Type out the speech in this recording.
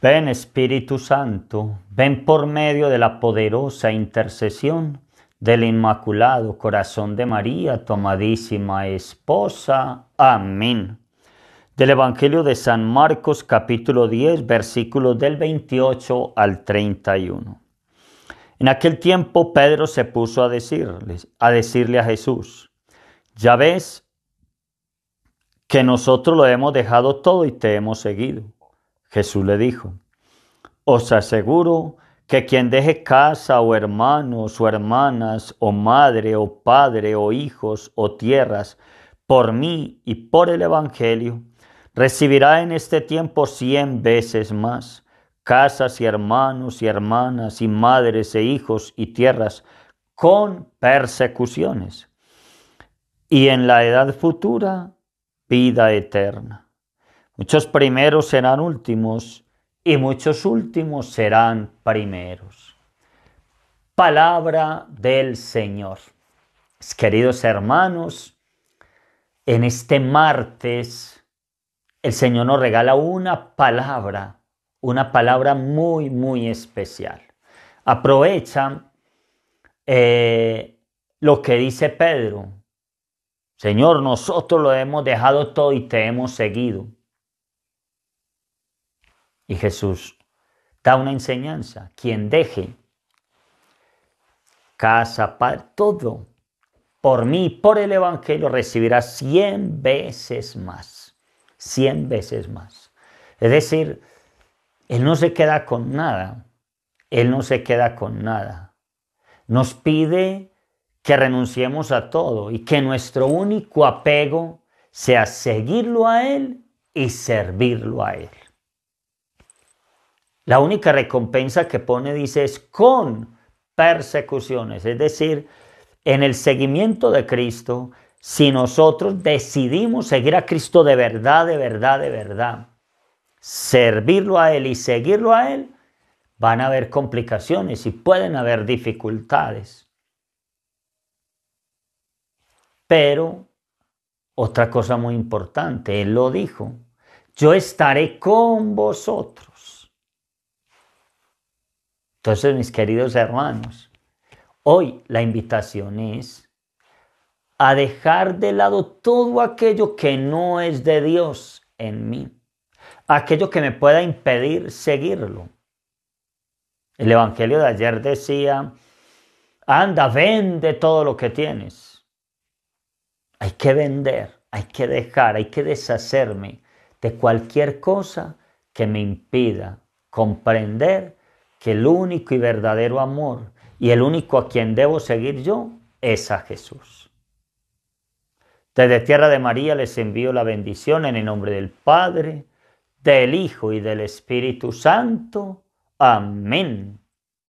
Ven Espíritu Santo, ven por medio de la poderosa intercesión del Inmaculado Corazón de María, tu amadísima esposa. Amén. Del Evangelio de San Marcos capítulo 10, versículos del 28 al 31. En aquel tiempo Pedro se puso a decirles, a decirle a Jesús, ya ves que nosotros lo hemos dejado todo y te hemos seguido. Jesús le dijo, os aseguro que quien deje casa o hermanos o hermanas o madre o padre o hijos o tierras por mí y por el Evangelio, recibirá en este tiempo cien veces más casas y hermanos y hermanas y madres e hijos y tierras con persecuciones y en la edad futura vida eterna. Muchos primeros serán últimos y muchos últimos serán primeros. Palabra del Señor. Queridos hermanos, en este martes el Señor nos regala una palabra, una palabra muy, muy especial. Aprovecha eh, lo que dice Pedro. Señor, nosotros lo hemos dejado todo y te hemos seguido. Y Jesús da una enseñanza. Quien deje casa, padre, todo por mí, por el Evangelio, recibirá cien veces más. Cien veces más. Es decir, Él no se queda con nada. Él no se queda con nada. Nos pide que renunciemos a todo y que nuestro único apego sea seguirlo a Él y servirlo a Él. La única recompensa que pone, dice, es con persecuciones, es decir, en el seguimiento de Cristo, si nosotros decidimos seguir a Cristo de verdad, de verdad, de verdad, servirlo a Él y seguirlo a Él, van a haber complicaciones y pueden haber dificultades. Pero otra cosa muy importante, Él lo dijo, yo estaré con vosotros. Entonces, mis queridos hermanos, hoy la invitación es a dejar de lado todo aquello que no es de Dios en mí, aquello que me pueda impedir seguirlo. El Evangelio de ayer decía, anda, vende todo lo que tienes. Hay que vender, hay que dejar, hay que deshacerme de cualquier cosa que me impida comprender que el único y verdadero amor y el único a quien debo seguir yo es a Jesús. Desde Tierra de María les envío la bendición en el nombre del Padre, del Hijo y del Espíritu Santo. Amén.